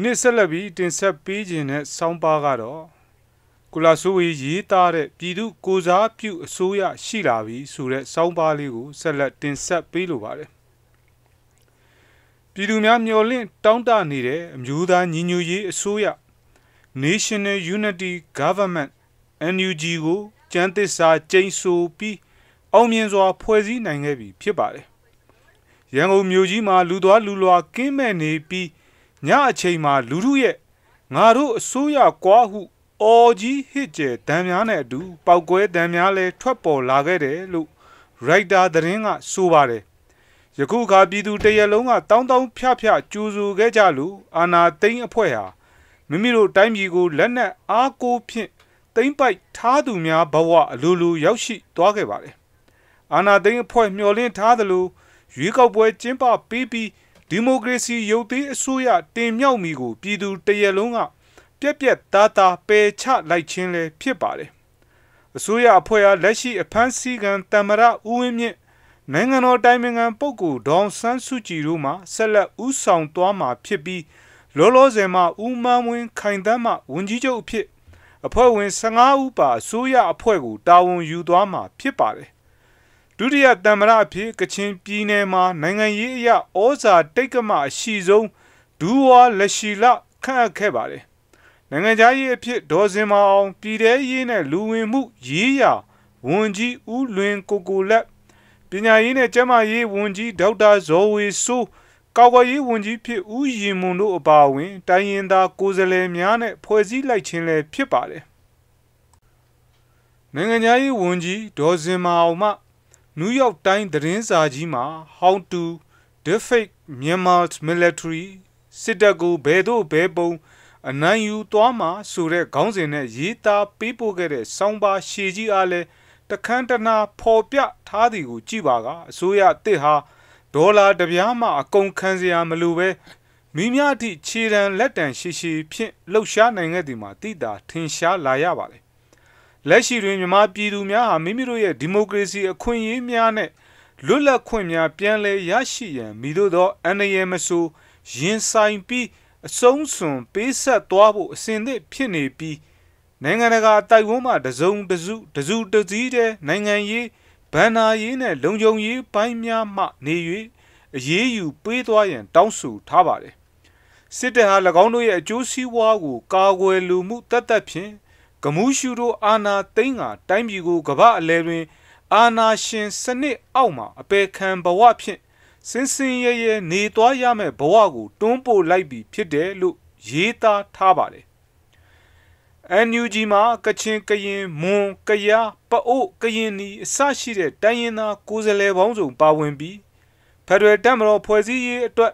ဒီနေ့ဆက်လက်ပြီးတင်ဆက်ပေးခြင်းတဲ့ဆောင်းပါးကတော့ကုလာဆိုဝေရေးသားတဲ့ပြည်သူကိုစားပြုအစိုးရရှိလာပြီဆိုတဲ့ဆောင်းပါးလေးကိုဆက်လက်တင်ဆက်ပေးလိုပါတယ်ပြည်သူများမျှော်လင့်တောင်းတနေတဲ့အမျိုးသားညီညွတ်ရေးအစိုးရ National Unity Government NUG ကိုကျန်းသစ္စာကျိန်ဆိုပြီးအောင်မြင်စွာ ဖွဲ့စည်းနိုင်ခဲ့ပြီဖြစ်ပါတယ်ရန်ကုန်မြို့ကြီးမှာလူသွားလူလွာကင်းမဲ့နေပြီးညအချိန်မှာလူထုရဲ့ငါတို့အစိုးရကွာဟုအော်ကြီးဟစ်ကျဲတံများနဲ့အတူပောက်ကွဲတံများလည်းထွက်ပေါ်လာခဲ့တယ်လို့ရိုက်တာသတင်းကဆိုပါတယ်ယခုအခါပြည်သူတရက်လုံးကတောင်းတောင်းဖြဖြကြိုးဆူခဲ့ကြလို့အာနာသိန်းအဖွဲ့ဟာမိမိတို့တိုင်းပြည်ကို လက်နက်အားကိုးဖြင့်သိမ့်ပိုက်ထားသူများဘဝအလိုလိုရောက်ရှိသွားခဲ့ပါတယ်အာနာသိန်းအဖွဲ့မျှော်လင့်ထားသလိုရွေးကောက်ပွဲကျင်းပပြီးပြီးဒီမိုကရေစီရုပ်သေးအစိုးရတင်မြောက်မီကိုပြည်သူ တရက်လုံးကပြက်ပြက်သားသားပယ်ချလိုက်ခြင်းလည်းဖြစ်ပါတယ်အစိုးရအဖွဲ့အားလက်ရှိအဖမ်းဆီးခံတမရဦးဝင်းမြင့်နိုင်ငံတော်တိုင်ပင်ခံပုဂ္ဂိုလ်ဒေါန်ဆန်းစုကြည်တို့မှဆက်လက်ဥဆောင်သွားမှာဖြစ်ပြီးလောလောဆယ်မှာဦးမန်းဝင်းခိုင်တမ်းမှဝန်ကြီးချုပ်အဖြစ်အဖွဲ့ဝင်15ဦးပါအစိုးရအဖွဲ့ကို တာဝန်ယူသွားမှာဖြစ်ပါတယ်ဒုတိယတမ္မရအဖြစ်ကချင်ပြည်နယ်မှာနိုင်ငံရေးအရဩဇာတိတ်ကမအရှိဆုံးဒူဝါလက်ရှိလခန့်အပ်ခဲ့ပါတယ်နိုင်ငံသားရေးအဖြစ်ဒေါ်စင်မအောင်ပြည်ထဲရေးနဲ့လူဝင်မှုရေးရာဝန်ကြီးဦးလွင်ကိုကိုလက်ပညာရေးနဲ့ကျန်းမာရေးဝန်ကြီးဒေါက်တာဇော်ဝေဆိုးကောက်ကွယ်ရေးဝန်ကြီးဖြစ်ဦးရင်မွန်တို့အပါအဝင်တိုင်းရင်းသားကိုယ်စားလှယ်များနဲ့ဖွဲ့စည်းလိုက်ခြင်းလည်းဖြစ်ပါတယ်နိုင်ငံသားရေးဝန်ကြီးဒေါ်စင်မအောင်မှနယူးယောက်တိုင်းသတင်းစာကြီးမှာ How to Defect Myanmar's Military စစ်တပ်ကိုဘယ်သို့ဘယ်ပုံ အနိုင်ယူသွားမှာဆိုတဲ့ခေါင်းစဉ်နဲ့ရေးသားပေးပို့ခဲ့တဲ့ဆောင်းပါးရှည်ကြီးအားလဲတခန်းတနာဖော်ပြထားသည်ကိုကြည့်ပါကအစိုးရအစ်ဟာဒေါ်လာတပြားမှအကုန်ခံစရာမလိုပဲမိများသည့်ခြေတံလက်တံရှိရှိဖြင့်လှုပ်ရှားနိုင်ခဲ့သည်မှာတိတာထင်ရှားလာရပါလေလက်ရှိတွင်မြန်မာပြည်သူများဟာမိမိတို့ရဲ့ဒီမိုကရေစီအခွင့်အရေးများနဲ့လွတ်လပ်ခွင့်များပြန်လည်ရရှိရန်မိတို့သောအန္တရာယ်မဆိုရင်ဆိုင်ပြီးအဆုံးစွန်ပေးဆက်သွားဖို့အစဉ်သင့်ဖြစ်နေပြီးနိုင်ငံတကာတိုက်ဝန်းမှာတစုံတစု တစုတစည်းတဲ့နိုင်ငံရေးဗန္နာရေးနဲ့လုံခြုံရေးပိုင်းများမှနေ၍အရေးယူပေးသွားရန်တောင်းဆိုထားပါတယ်စစ်တပ်ဟာ၎င်းတို့ရဲ့အကျိုးစီးပွားကို ကာကွယ်လူမှုတတ်တတ်ဖြင့်ကမူးရှုတို့အာနာသိန်းကတိုင်းပြည်ကိုကမ္ဘာအလဲတွင်အာနာရှင်စနစ်အောက်မှအပေခံဘဝဖြင့်စင်စင်ရဲရဲနေသွားရမယ့်ဘဝကိုတွန်းပို့လိုက်ပြီဖြစ်တယ်လို့ရေးသားထားပါတယ်။ NUG မှာ ကချင်ကရင်မွန်ကယားပအို့ကရင်နီအစရှိတဲ့တိုင်းရင်းသားကိုယ်စားလှယ်ပေါင်းစုံပါဝင်ပြီးဖက်ဒရယ်တပ်မတော်ဖွဲ့စည်းရေးအတွက်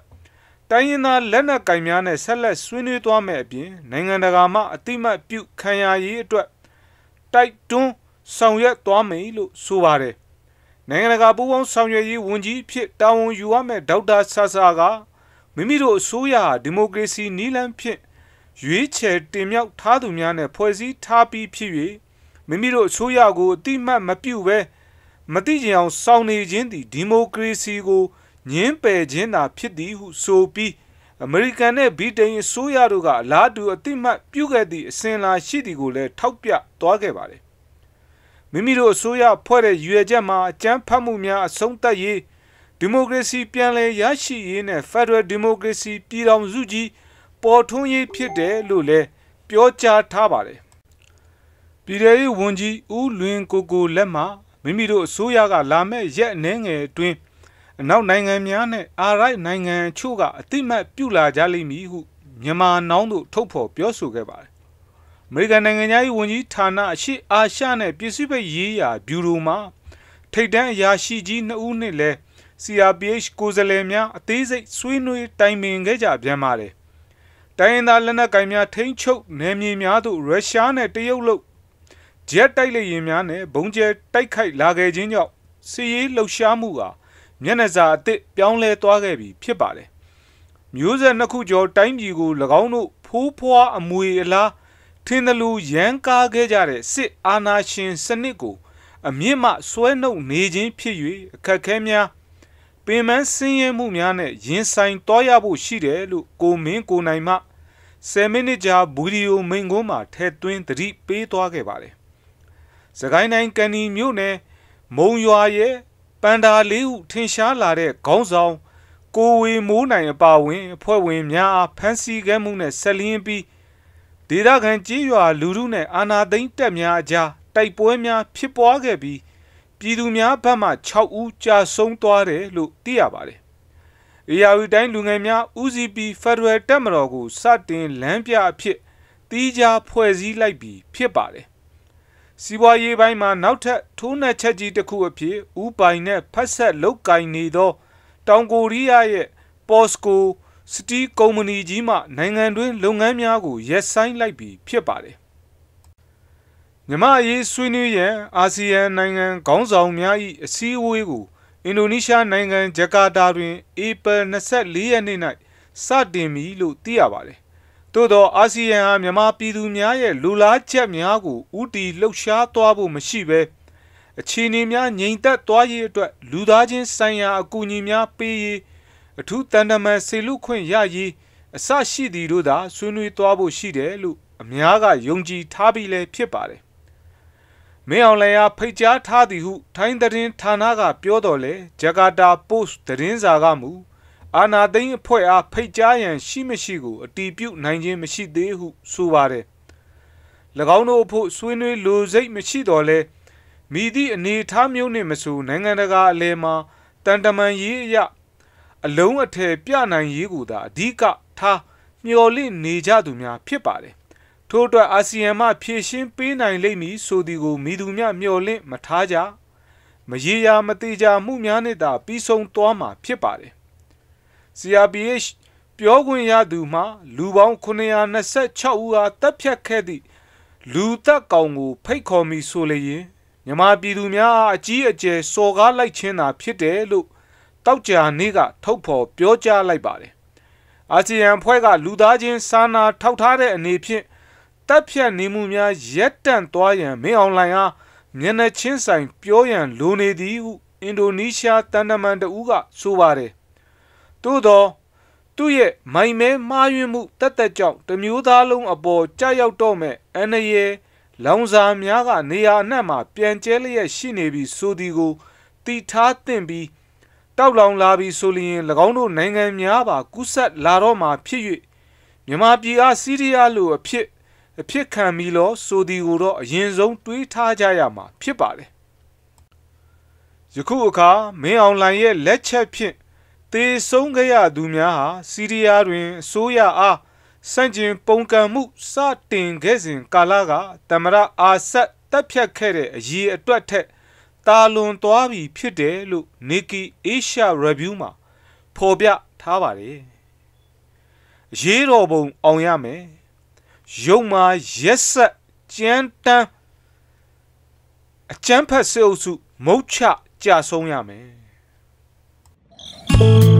တိုင်းရင်းသားလက်နက်ကင်များနဲ့ဆက်လက်ဆွေးနွေးသွားမယ်အပြင်နိုင်ငံတကာမှအတိမတ်ပြုခံရရေးအတွက်တိုက်တွန်းဆောင်ရွက်သွားမယ်လို့ဆိုပါတယ်နိုင်ငံတကာပူးပေါင်းဆောင်ရွက်ရေးဝန်ကြီးဖြစ်တာဝန်ယူရမယ့်ဒေါက်တာဆာဆာကမိမိတို့အစိုးရဒီမိုကရေစီနည်းလမ်းဖြင့်ရွေးချယ်တင်မြှောက်ထားသူများနဲ့ဖွဲ့စည်းထားပြီးဖြစ်၍မိမိတို့အစိုးရကိုအတိမတ်မပြုဘဲမတိကျအောင်စောင့်နေခြင်းသည်ဒီမိုကရေစီကိုငင်းပယ်ခြင်းသာဖြစ်သည်ဟုဆိုပြီးအမေရိကန်နဲ့ဗြိတိန်အစိုးရတို့ကအလားတူအတိမတ်ပြုခဲ့သည့်အစဉ်လာရှိသည်ကိုလည်းထောက်ပြသွားခဲ့ပါတယ်။မိမိတို့အစိုးရဖွဲ့တဲ့ရွေချက်မှာအကြမ်းဖက်မှုများအဆုံးသတ်ရေးဒီမိုကရေစီပြန်လည်ရရှိရေးနဲ့ Federal Democracy ပြည်ထောင်စုကြီးပေါ်ထွန်းရေးဖြစ်တယ်လို့လည်းပြောကြားထားပါတယ်။ပြည်ထရေးဝန်ကြီးဦးလွင် ကိုကိုလက်မှမိမိတို့အစိုးရကလာမယ့်ရက်အနည်းငယ်အတွင်းအနောက်နိုင်ငံများနဲ့အာရိုက်နိုင်ငံချို့ကအတိမတ်ပြုလာကြလိမ့်မည်ဟုမြန်မာနောင်းတို့ထုတ်ဖော်ပြောဆိုခဲ့ပါတယ်။အမေရိကန်နိုင်ငံသား၏ဝန်ကြီးဌာနအရှိအာရှနဲ့ပစိဖိတ်ရေးရာဘျူရိုမှထိပ်တန်းအရာရှိကြီး2ဦးနဲ့လည်း CRPH ကိုယ်စားလှယ်များအသေးစိတ်ဆွေးနွေးတိုင်ပင်ခဲ့ကြပြန်ပါတယ်။တိုင်းရင်းသားလက်နက်ကိုင်များထိန်းချုပ်နယ်မြေများသို့ရုရှားနဲ့တရုတ်လို့ဂျက်တိုက်လေယာဉ်များနဲ့ဘုံကျဲတိုက်ခိုက်လာခဲ့ခြင်းကြောင့်စီရေးလှုပ်ရှားမှုဟာမျက်နှာစာအသစ်ပြောင်းလဲသွားခဲ့ပြီ ဖြစ်ပါတယ်။မျိုးဆက်နှစ်ခုကျော်တိုင်းပြည်ကို၎င်းတို့ဖိုးဖွားအမွေအလားထင်းသလိုရန်ကားခဲ့ကြတဲ့စစ်အာဏာရှင် စနစ်ကို အမြင့်မှဆွဲနှုတ်နေခြင်းဖြစ်၍အခက်ခဲများ ပင်မဆင်းရဲမှုများနဲ့ရင်ဆိုင်သွားရဖို့ရှိတယ်လို့ကိုမင်းကိုနိုင်မှ10မိနစ်ကြာဗီဒီယိုမိန့်ခွန်းမှာထည့်သွင်းသတိပေးသွားခဲ့ပါတယ်။စကိုင်းတိုင်းကန်ဒီမြို့နယ်မုံရွာရဲ့ပန်ဒါလေးဟုထင်ရှားလာတဲ့ခေါင်းဆောင် ကိုဝေမိုးနိုင်အပါဝင်အဖွဲ့ဝင်များအားဖမ်းဆီးခဲ့မှုနဲ့ဆက်လျင်းပြီးဒေသခံကြေးရွာလူထုနဲ့အာဏာသိမ်းတပ်များအကြားတိုက်ပွဲများဖြစ်ပွားခဲ့ပြီးပြည်သူများဘက်မှ6ဦးကြာဆုံးသွားတယ်လို့သိရပါတယ်။အေယာဝီတိုင်းလူငယ်များ UCP Federal တပ်မတော်ကိုစတင်လမ်းပြအဖြစ်တီးခြားဖွဲ့စည်းလိုက်ပြီးဖြစ်ပါတယ်စီးပွားရေးပိုင်းမှာနောက်ထပ်ထိုးနှက်ချက်ကြီးတစ်ခုအဖြစ်ဥပိုင်နဲ့ဖက်ဆက်လုတ်ကင်နေသော တောင်ကိုရီးယားရဲ့ POSCO စတီးကုမ္ပဏီကြီးမှ နိုင်ငံတွင်းလုပ်ငန်းများကိုရပ်ဆိုင်းလိုက်ပြီးဖြစ်ပါတယ်။မြမအရေးဆွေးနွေးရန်အာဆီယံနိုင်ငံခေါင်းဆောင်များ၏အစည်းအဝေးကိုအင်ဒိုနီးရှားနိုင်ငံဂျကာတာတွင်ဧပြီ24ရက်နေ့၌စတင်ပြီလို့သိရပါတယ်သို့သောအာဆီယံအားမြန်မာပြည်သူများရဲ့လူလားချက်များကိုဥတီလှုပ်ရှားသွားဖို့မရှိဘဲအခြေအနေများငြိမ်သက်သွားရေးအတွက် လူသားချင်းဆိုင်ရာအကူအညီများပေးရေးအထူးတန်တမန်စေလူခွင့်ရရေးအစရှိသည်တို့သာဆွေးနွေးသွားဖို့ရှိတယ်လို့အများကယုံကြည်ထားပြီးလည်းဖြစ်ပါတယ်။မင်းအောင်လှိုင်ကဖိတ်ကြားထားသည်ဟု ထိုင်းသတင်းဌာနကပြောတော်လဲဂျကာတာပို့စ်သတင်းစာကမူအာနာသိန်းအဖွဲ့အားဖိတ်ကြားရန်ရှိမရှိကို အတီးပြုတ်နိုင်ခြင်းမရှိသေးဟုဆိုပါတယ်၎င်းတို့အဖို့ဆွေးနွေးလိုစိတ်မရှိတော့လဲမိသည့်အနေထားမျိုးနှင့်မဆိုနိုင်ငံတကာအလယ်မှာတန်တမန်ရေးအရအလုံးအထည်ပြနိုင်ရေးကိုသာအဓိကထားမျှော်လင့်နေကြသူများဖြစ်ပါတယ်ထို့အတွက်အာဆီယံမှဖြည့်ရှင်းပေးနိုင်လိမ့်မည်ဆိုသည်ကိုမိသူများမျှော်လင့်မထားကြမရေရာမတိကြမှုများနဲ့သာပြီးဆုံးသွားမှာဖြစ်ပါတယ် CRPH ပြောခွင့်ရသူမှလူပေါင်း926ဦးအားတပ်ဖြတ်ခဲ့သည့်လူသက်ကောင်ကိုဖိတ်ခေါ်မိဆိုလျင်မြမပြည်သူများ အကြီးအကျယ်စော်ကားလိုက်ခြင်းသာဖြစ်တယ်လို့တောက်ကြာနေ့ကထုတ်ဖော်ပြောကြားလိုက်ပါတယ်။အာဆီယံဖွဲ့ကလူသားချင်းစာနာထောက်ထားတဲ့အနေဖြင့်တပ်ဖြတ်နေမှုများရက်တန့်သွားရန်မင်းအောင်လှိုင်အားမျက်နှာချင်းဆိုင်ပြောရန်လိုနေသည်ဟုအင်ဒိုနီးရှားတန်တမန်တဦးကဆိုပါတယ်။သို့သောသူ့ရဲ့မိုင်မဲမှားယွင်းမှုတတ်တတ်ကြောင့်တမျိုးသားလုံးအပေါ်ကြရောက်တော့မဲ့အန္တရာယ်လောင်စာများက နေရာအနှံ့မှာပြန်ကျဲလျက်ရှိနေပြီးဆိုသည်ကိုတီထားသင့်ပြီးတောက်လောင်လာပြီးဆိုလျင်၎င်းတို့နိုင်ငံများပါ ကူးစက်လာတော့မှာဖြစ်၍မြန်မာပြည်အားစီးရီးယားလိုအဖြစ် အဖြစ်ခံပြီးလို့ဆိုသည်ကိုတော့အရင်ဆုံးတွေးထားကြရမှာဖြစ်ပါတယ်ယခုအခါမင်းအောင်လှိုင်ရဲ့လက်ချက်ဖြင့်သေဆုံးခဲ့ရသူများဟာစီးရီးယားတွင်အစိုးရအားစန့်ကျင် ပုန်ကန်မှုစတင်ခဲ့စဉ်ကာလကတမရအာဆက်တပ်ဖြတ်ခဲ့တဲ့အရေးအတွက်ထက်တာလွန်သွားပြီဖြစ်တယ်လို့ Nikki Asia Review မှာ ဖော်ပြထားပါတယ်။ရေးတော်ပုံအောင်ရမယ်။ရုံမှာရက်ဆက်ကြမ်းတမ်းအကျန်းဖက်စေအုပ်စု မုတ်ချကြဆုံးရမယ်။ Thank you.